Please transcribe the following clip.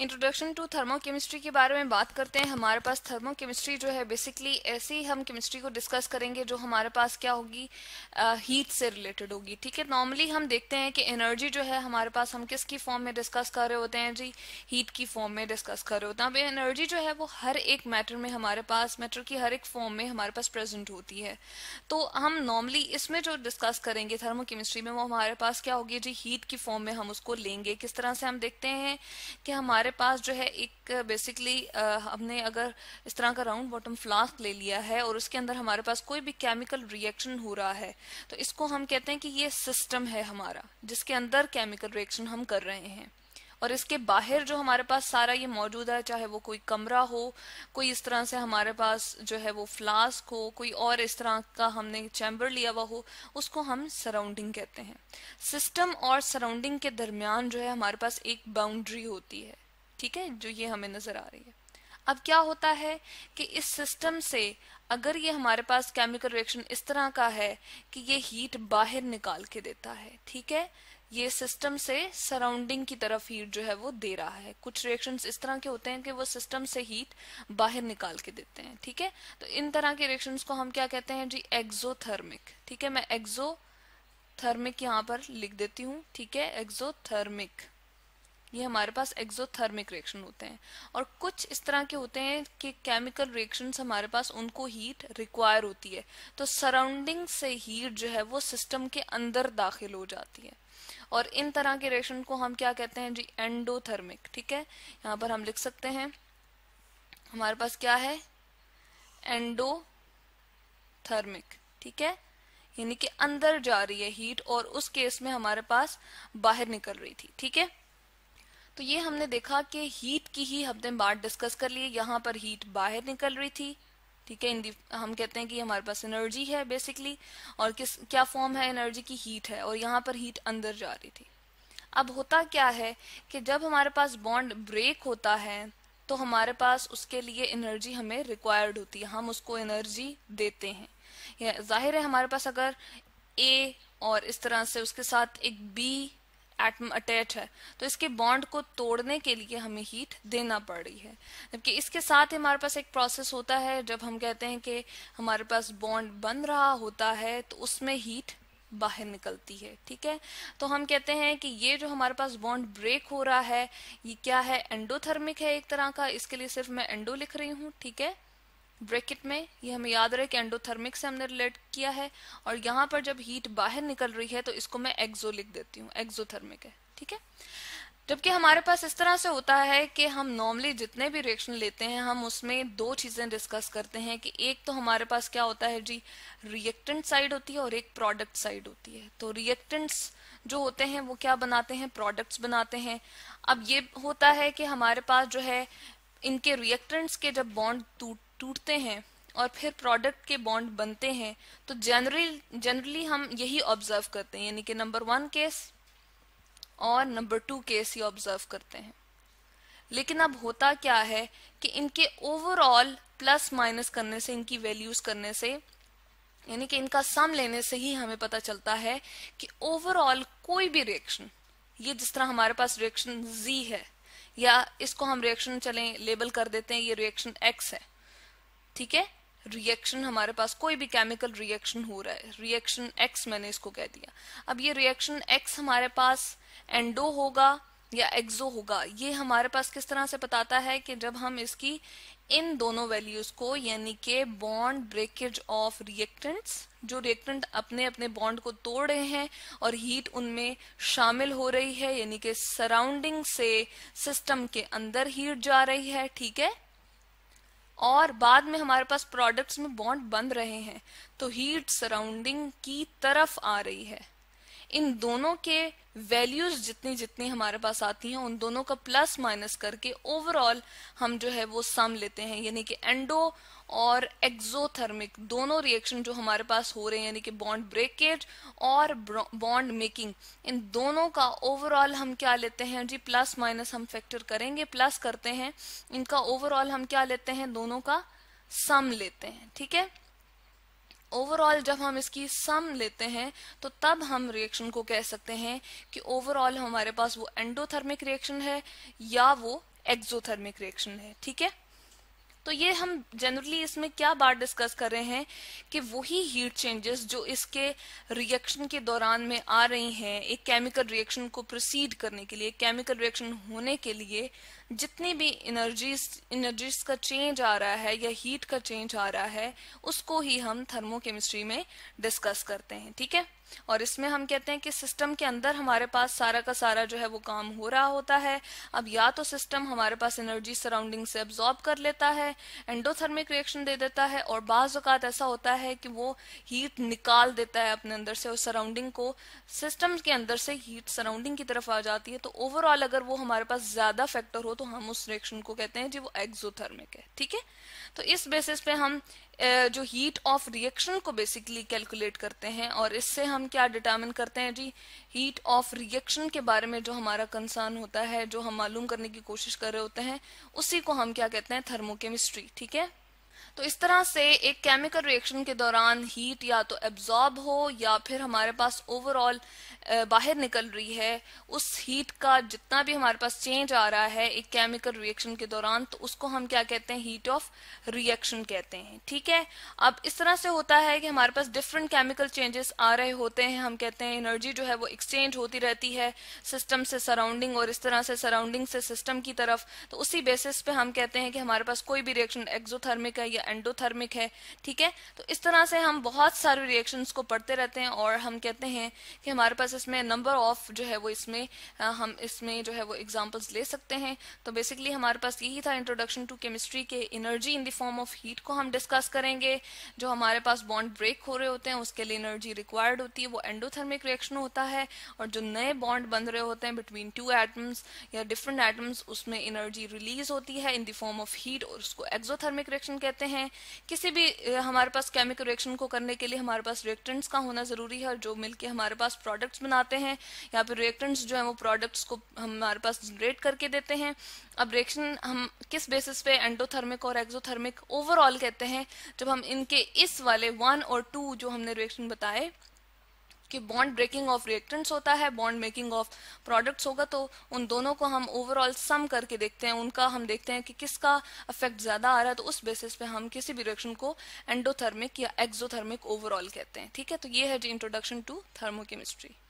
introduction to thermochemistry के बारे में बात करते हैं हमारे पास थर्मोकेमिस्ट्री जो है बेसिकली ऐसी हम केमिस्ट्री को डिस्कस करेंगे जो हमारे पास क्या होगी हीट से रिलेटेड होगी ठीक है नॉर्मली हम देखते हैं कि एनर्जी जो है हमारे पास हम किसकी फॉर्म में डिस्कस कर रहे होते हैं जी हीट की फॉर्म में डिस्कस कर रहे होते हैं अब एनर्जी जो है वो हर एक मैटर में हमारे पास मैटर की हर एक फॉर्म में हमारे पास प्रेजेंट होती है तो हम नॉर्मली इसमें जो डिस्कस करेंगे थर्मोकेमिस्ट्री में वो हमारे पास क्या होगी जी हीट की फॉर्म में हम उसको लेंगे किस तरह से हम देखते हैं कि हमारे हमारे पास जो है एक बेसिकली हमने अगर इस तरह का राउंड बॉटम फ्लास्क ले लिया है और उसके अंदर हमारे पास कोई भी केमिकल रिएक्शन हो रहा है तो इसको हम कहते हैं कि ये सिस्टम है हमारा जिसके अंदर केमिकल रिएक्शन हम कर रहे हैं और इसके बाहर जो हमारे पास सारा ये मौजूद है चाहे वो कोई कमरा हो कोई इस तरह से हमारे पास जो है वो फ्लास्क हो कोई और इस तरह का हमने चैम्बर लिया हुआ हो उसको हम सराउंडिंग कहते हैं सिस्टम और सराउंडिंग के दरमियान जो है हमारे पास एक बाउंड्री होती है ठीक है जो ये हमें नज़र आ रही है अब क्या होता है कि इस सिस्टम से अगर ये हमारे पास केमिकल रिएक्शन इस तरह का है कि ये हीट बाहर निकाल के देता है ठीक है ये सिस्टम से सराउंडिंग की तरफ हीट जो है वो दे रहा है कुछ रिएक्शंस इस तरह के होते हैं कि वो सिस्टम से हीट बाहर निकाल के देते हैं ठीक है तो इन तरह के रिएक्शंस को हम क्या कहते हैं जी एक्जोथर्मिक ठीक है मैं एक्सोथर्मिक यहाँ पर लिख देती हूँ ठीक है एक्सोथर्मिक ये हमारे पास एक्जोथर्मिक रिएक्शन होते हैं और कुछ इस तरह के होते हैं कि केमिकल रिएक्शन हमारे पास उनको हीट रिक्वायर होती है तो सराउंडिंग से हीट जो है वो सिस्टम के अंदर दाखिल हो जाती है और इन तरह के रिएक्शन को हम क्या कहते हैं जी एंडोथर्मिक ठीक है यहाँ पर हम लिख सकते हैं हमारे पास क्या है एंडोथर्मिक ठीक है यानी कि अंदर जा रही है हीट और उस केस में हमारे पास बाहर निकल रही थी ठीक है तो ये हमने देखा कि हीट की ही हमने बात डिस्कस कर ली यहाँ पर हीट बाहर निकल रही थी ठीक है इन हम कहते हैं कि हमारे पास एनर्जी है बेसिकली और किस क्या फॉर्म है एनर्जी की हीट है और यहाँ पर हीट अंदर जा रही थी अब होता क्या है कि जब हमारे पास बॉन्ड ब्रेक होता है तो हमारे पास उसके लिए एनर्जी हमें रिक्वायर्ड होती है हम उसको एनर्जी देते हैं जाहिर है हमारे पास अगर ए और इस तरह से उसके साथ एक बी एटम अटैच है तो इसके बॉन्ड को तोड़ने के लिए हमें हीट देना पड़ रही है जबकि इसके साथ ही हमारे पास एक प्रोसेस होता है जब हम कहते हैं कि हमारे पास बॉन्ड बन रहा होता है तो उसमें हीट बाहर निकलती है ठीक है तो हम कहते हैं कि ये जो हमारे पास बॉन्ड ब्रेक हो रहा है ये क्या है एंडोथर्मिक है एक तरह का इसके लिए सिर्फ मैं एंडो लिख रही हूँ ठीक है ब्रैकेट में ये हमें याद रहे कि एंडोथर्मिक से हमने रिलेट किया है और यहाँ पर जब हीट बाहर निकल रही है तो इसको मैं एक्जो लिख देती हूँ एक्जोथर्मिक है ठीक है जबकि हमारे पास इस तरह से होता है कि हम नॉर्मली जितने भी रिएक्शन लेते हैं हम उसमें दो चीज़ें डिस्कस करते हैं कि एक तो हमारे पास क्या होता है जी रिएक्टेंट साइड होती है और एक प्रोडक्ट साइड होती है तो रिएक्टेंट्स जो होते हैं वो क्या बनाते हैं प्रोडक्ट्स बनाते हैं अब ये होता है कि हमारे पास जो है इनके रिएक्टेंट्स के जब बॉन्ड टूट टूटते हैं और फिर प्रोडक्ट के बॉन्ड बनते हैं तो जनरली जनरली हम यही ऑब्जर्व करते हैं यानी कि नंबर वन केस और नंबर टू केस ही ऑब्जर्व करते हैं लेकिन अब होता क्या है कि इनके ओवरऑल प्लस माइनस करने से इनकी वैल्यूज करने से यानी कि इनका सम लेने से ही हमें पता चलता है कि ओवरऑल कोई भी रिएक्शन ये जिस तरह हमारे पास रिएक्शन जी है या इसको हम रिएक्शन चलें लेबल कर देते हैं ये रिएक्शन एक्स है ठीक है रिएक्शन हमारे पास कोई भी केमिकल रिएक्शन हो रहा है रिएक्शन एक्स मैंने इसको कह दिया अब ये रिएक्शन एक्स हमारे पास एंडो होगा या एक्सो होगा ये हमारे पास किस तरह से बताता है कि जब हम इसकी इन दोनों वैल्यूज को यानी के बॉन्ड ब्रेकेज ऑफ रिएक्टेंट्स जो रिएक्टेंट अपने अपने बॉन्ड को तोड़ रहे हैं और हीट उनमें शामिल हो रही है यानी के सराउंडिंग से सिस्टम के अंदर हीट जा रही है ठीक है और बाद में हमारे पास प्रोडक्ट्स में बॉन्ड बन रहे हैं तो हीट सराउंडिंग की तरफ आ रही है इन दोनों के वैल्यूज जितनी जितनी हमारे पास आती हैं उन दोनों का प्लस माइनस करके ओवरऑल हम जो है वो सम लेते हैं यानी कि एंडो और एक्सोथर्मिक दोनों रिएक्शन जो हमारे पास हो रहे हैं यानी कि बॉन्ड ब्रेकेज और बॉन्ड मेकिंग इन दोनों का ओवरऑल हम क्या लेते हैं जी प्लस माइनस हम फैक्टर करेंगे प्लस करते हैं इनका ओवरऑल हम क्या लेते हैं दोनों का सम लेते हैं ठीक है ओवरऑल जब हम इसकी सम लेते हैं तो तब हम रिएक्शन को कह सकते हैं कि ओवरऑल हमारे पास वो एंडोथर्मिक रिएक्शन है या वो एक्सोथर्मिक रिएक्शन है ठीक है तो ये हम जनरली इसमें क्या बात डिस्कस कर रहे हैं कि वही हीट चेंजेस जो इसके रिएक्शन के दौरान में आ रही हैं एक केमिकल रिएक्शन को प्रोसीड करने के लिए केमिकल रिएक्शन होने के लिए जितनी भी एनर्जीज एनर्जीज का चेंज आ रहा है या हीट का चेंज आ रहा है उसको ही हम थर्मोकेमिस्ट्री में डिस्कस करते हैं ठीक है और इसमें हम कहते हैं कि सिस्टम के अंदर हमारे पास सारा का सारा जो है वो काम हो रहा होता है अब या तो सिस्टम हमारे पास एनर्जी सराउंडिंग से अब्जॉर्ब कर लेता है एंडोथर्मिक रिएक्शन दे देता है और बाज़ ऐसा होता है कि वो हीट निकाल देता है अपने अंदर से और सराउंडिंग को सिस्टम के अंदर से हीट सराउंडिंग की तरफ आ जाती है तो ओवरऑल अगर वो हमारे पास ज़्यादा फैक्टर हो तो हम उस रिएक्शन को कहते हैं जी वो एक्सोथर्मिक है ठीक है तो इस बेसिस पे हम जो हीट ऑफ रिएक्शन को बेसिकली कैलकुलेट करते हैं और इससे हम क्या डिटरमिन करते हैं जी हीट ऑफ रिएक्शन के बारे में जो हमारा कंसर्न होता है जो हम मालूम करने की कोशिश कर रहे होते हैं उसी को हम क्या कहते हैं थर्मोकेमिस्ट्री ठीक है तो इस तरह से एक केमिकल रिएक्शन के दौरान हीट या तो एब्जॉर्ब हो या फिर हमारे पास ओवरऑल बाहर निकल रही है उस हीट का जितना भी हमारे पास चेंज आ रहा है एक केमिकल रिएक्शन के दौरान तो उसको हम क्या कहते हैं हीट ऑफ रिएक्शन कहते हैं ठीक है अब इस तरह से होता है कि हमारे पास डिफरेंट केमिकल चेंजेस आ रहे होते हैं हम कहते हैं एनर्जी जो है वो एक्सचेंज होती रहती है सिस्टम से सराउंडिंग और इस तरह से सराउंडिंग से सिस्टम की तरफ तो उसी बेसिस पे हम कहते हैं कि हमारे पास कोई भी रिएक्शन एक्जोथर्मिक है या एंडोथर्मिक है ठीक है तो इस तरह से हम बहुत सारे रिएक्शंस को पढ़ते रहते हैं और हम कहते हैं कि हमारे पास इसमें नंबर ऑफ जो है वो इसमें हम इसमें जो है वो एग्जाम्पल्स ले सकते हैं तो बेसिकली हमारे पास यही था इंट्रोडक्शन टू केमिस्ट्री के energy in the form of heat को हम डिस्कस करेंगे जो हमारे पास बॉन्ड ब्रेक हो रहे होते हैं उसके लिए एनर्जी रिक्वायर्ड होती है वो एंडोथर्मिक रिएक्शन होता है और जो नए बॉन्ड बन रहे होते हैं बिटवीन टू एटम्स या डिफरेंट एटम्स उसमें एनर्जी रिलीज होती है in the form of heat और उसको एक्जोथर्मिक रिएक्शन कहते हैं हैं किसी भी हमारे पास केमिकल रिएक्शन को करने के लिए हमारे पास रिएक्टेंट्स का होना ज़रूरी है और जो मिलके हमारे पास प्रोडक्ट्स बनाते हैं या फिर रिएक्टेंट्स जो है वो प्रोडक्ट्स को हमारे पास जनरेट करके देते हैं अब रिएक्शन हम किस बेसिस पे एंडोथर्मिक और एक्जोथर्मिक ओवरऑल कहते हैं जब हम इनके इस वाले वन और टू जो हमने रिएक्शन बताए कि बॉन्ड ब्रेकिंग ऑफ रिएक्टेंट्स होता है बॉन्ड मेकिंग ऑफ प्रोडक्ट्स होगा तो उन दोनों को हम ओवरऑल सम करके देखते हैं उनका हम देखते हैं कि किसका इफेक्ट ज्यादा आ रहा है तो उस बेसिस पे हम किसी भी रिएक्शन को एंडोथर्मिक या एक्जोथर्मिक ओवरऑल कहते हैं ठीक है तो ये है जी इंट्रोडक्शन टू थर्मोकेमिस्ट्री